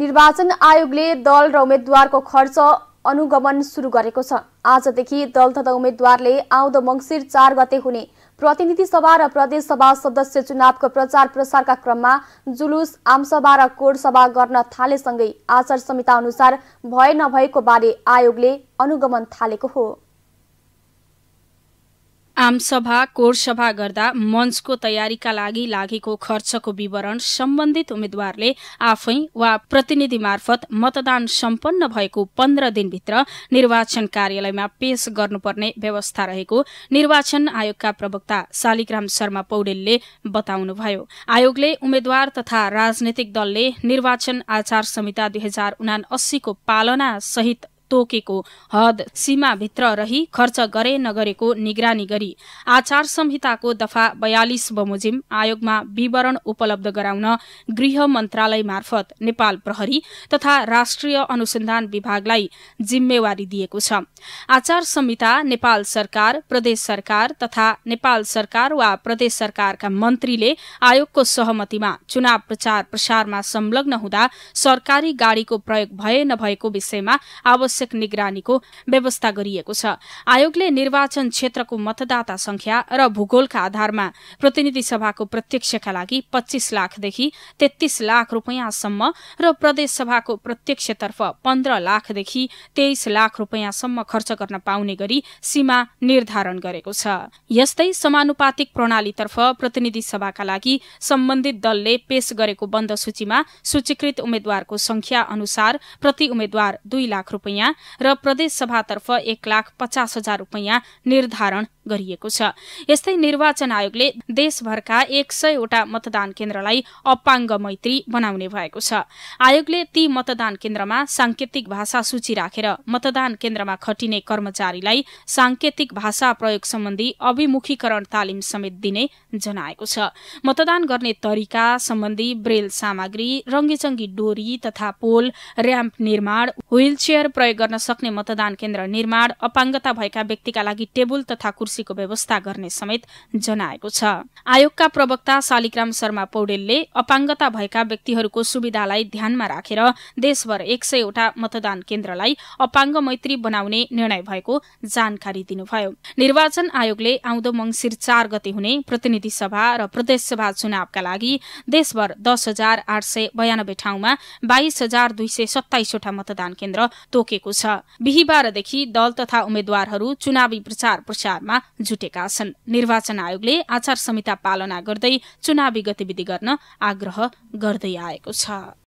निर्वाचन आयोगले दल र उम्मेद्वारको खर्च अनुगमन सुरु गरेको छ आजदेखि दल तथा उम्मेद्वारले आउँदो मङ्सिर चार गते हुने प्रतिनिधि सभा र प्रदेशसभा सदस्य चुनावको प्रचार प्रसारका क्रममा जुलुस आमसभा र सभा गर्न थालेसँगै आचार संहिता अनुसार भए नभएको बारे आयोगले अनुगमन थालेको हो आमसभा कोरसभा गर्दा मञ्चको तयारीका लागि लागेको खर्चको विवरण सम्बन्धित उम्मेद्वारले आफै वा प्रतिनिधि मार्फत मतदान सम्पन्न भएको पन्ध्र दिनभित्र निर्वाचन कार्यालयमा पेश गर्नुपर्ने व्यवस्था रहेको निर्वाचन आयोगका प्रवक्ता शालिग्राम शर्मा पौडेलले बताउनुभयो आयोगले उम्मेद्वार तथा राजनैतिक दलले निर्वाचन आचार संहिता दुई हजार उना अस्सीको पालना सहित तोकेको हद सीमाभित्र रही खर्च गरे नगरेको निगरानी गरी आचार संहिताको दफा बयालिस बमोजिम आयोगमा विवरण उपलब्ध गराउन गृह मन्त्रालय मार्फत नेपाल प्रहरी तथा राष्ट्रिय अनुसन्धान विभागलाई जिम्मेवारी दिएको छ आचार संहिता नेपाल सरकार प्रदेश सरकार तथा नेपाल सरकार वा प्रदेश सरकारका मन्त्रीले आयोगको सहमतिमा चुनाव प्रचार प्रसारमा संलग्न हुँदा सरकारी गाड़ीको प्रयोग भए नभएको विषयमा आवश्यक आवश्यक निगरानीको व्यवस्था गरिएको छ आयोगले निर्वाचन क्षेत्रको मतदाता संख्या र भूगोलका आधारमा प्रतिनिधि सभाको प्रत्यक्षका लागि पच्चीस लाखदेखि तेत्तीस लाख रूपियाँसम्म र प्रदेशसभाको प्रत्यक्षतर्फ पन्ध्र लाखदेखि तेइस लाख रूपियाँसम्म खर्च गर्न पाउने गरी सीमा निर्धारण गरेको छ यस्तै समानुपातिक प्रणालीतर्फ प्रतिनिधि सभाका लागि सम्बन्धित दलले पेश गरेको बन्द सूचीमा सूचीकृत उम्मेद्वारको संख्या अनुसार प्रति उम्मेद्वार दुई लाख रूपियाँ रुपियाँ र प्रदेशसभातर्फ एक लाख पचास हजार रुपियाँ निर्धारण गरिएको छ यस्तै निर्वाचन आयोगले देशभरका एक सयवटा मतदान केन्द्रलाई अपाङ्ग मैत्री बनाउने भएको छ आयोगले ती मतदान केन्द्रमा सांकेतिक भाषा सूची राखेर मतदान केन्द्रमा खटिने कर्मचारीलाई सांकेतिक भाषा प्रयोग सम्बन्धी अभिमुखीकरण तालिम समेत दिने जनाएको छ मतदान गर्ने तरिका सम्बन्धी ब्रेल सामग्री रङ्गीचङ्गी डोरी तथा पोल र्याम्प निर्माण व्हीलचेयर प्रयोग गर्न सक्ने मतदान केन्द्र निर्माण अपाङ्गता भएका व्यक्तिका लागि टेबुल तथा कुर्सी रक्सीको व्यवस्था गर्ने समेत जनाएको छ आयोगका प्रवक्ता शालिग्राम शर्मा पौडेलले अपाङ्गता भएका व्यक्तिहरूको सुविधालाई ध्यानमा राखेर देशभर एक सयवटा मतदान केन्द्रलाई अपाङ्ग मैत्री बनाउने निर्णय भएको जानकारी दिनुभयो निर्वाचन आयोगले आउँदो मंगिर चार गते हुने प्रतिनिधि सभा र प्रदेशसभा चुनावका लागि देशभर दस हजार आठ सय बयानब्बे ठाउँमा बाइस हजार दुई सय सत्ताइसवटा मतदान केन्द्र तोकेको छ बिहिबारदेखि दल तथा उम्मेद्वारहरू चुनावी प्रचार प्रसारमा जुटेका छन् निर्वाचन आयोगले आचार संहिता पालना गर्दै चुनावी गतिविधि गर्न आग्रह गर्दै आएको छ